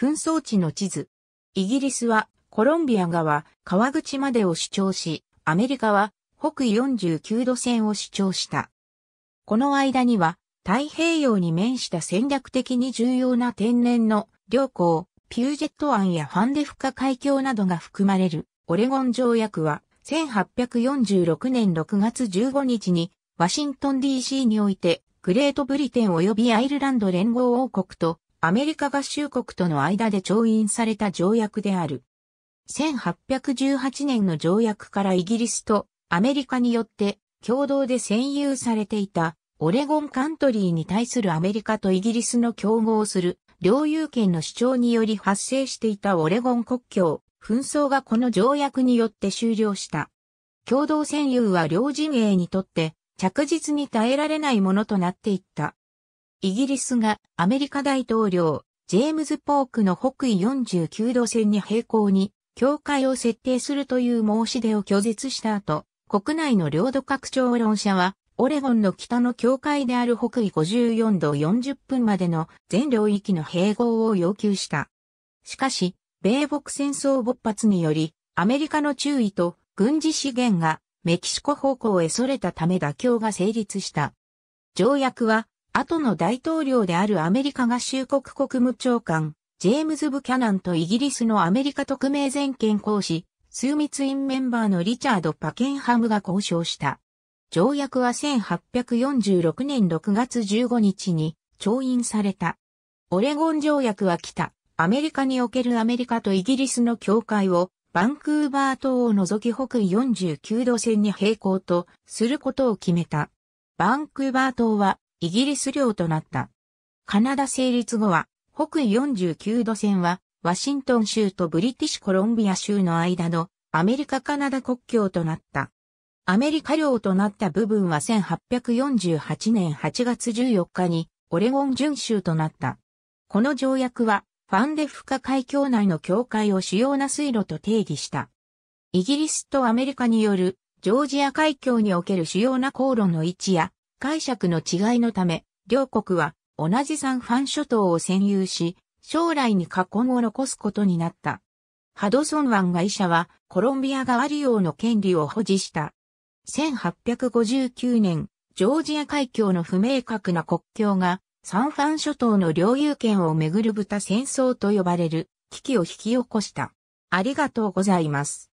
紛争地の地図。イギリスはコロンビア側、川口までを主張し、アメリカは北緯49度線を主張した。この間には太平洋に面した戦略的に重要な天然の両港、ピュージェット湾やファンデフカ海峡などが含まれるオレゴン条約は1846年6月15日にワシントン DC においてグレートブリテン及びアイルランド連合王国とアメリカ合衆国との間で調印された条約である。1818年の条約からイギリスとアメリカによって共同で占有されていたオレゴンカントリーに対するアメリカとイギリスの競合する領有権の主張により発生していたオレゴン国境紛争がこの条約によって終了した。共同占有は両陣営にとって着実に耐えられないものとなっていった。イギリスがアメリカ大統領、ジェームズ・ポークの北緯49度線に平行に、境界を設定するという申し出を拒絶した後、国内の領土拡張論者は、オレゴンの北の境界である北緯54度40分までの全領域の併合を要求した。しかし、米北戦争勃発により、アメリカの注意と軍事資源がメキシコ方向へ逸れたため妥協が成立した。条約は後の大統領であるアメリカ合衆国国務長官、ジェームズ・ブキャナンとイギリスのアメリカ特命全権講師、数密院メンバーのリチャード・パケンハムが交渉した。条約は1846年6月15日に調印された。オレゴン条約は北、アメリカにおけるアメリカとイギリスの境界をバンクーバー島を除き北49度線に並行とすることを決めた。バンクーバー島はイギリス領となった。カナダ成立後は、北緯49度線は、ワシントン州とブリティッシュコロンビア州の間のアメリカカナダ国境となった。アメリカ領となった部分は1848年8月14日にオレゴン準州となった。この条約はファンデフカ海峡内の境界を主要な水路と定義した。イギリスとアメリカによるジョージア海峡における主要な航路の位置や解釈の違いのため、両国は同じサンファン諸島を占有し、将来に禍根を残すことになった。ハドソン湾外社はコロンビア側利用の権利を保持した。1859年、ジョージア海峡の不明確な国境がサンファン諸島の領有権をめぐる豚戦争と呼ばれる危機を引き起こした。ありがとうございます。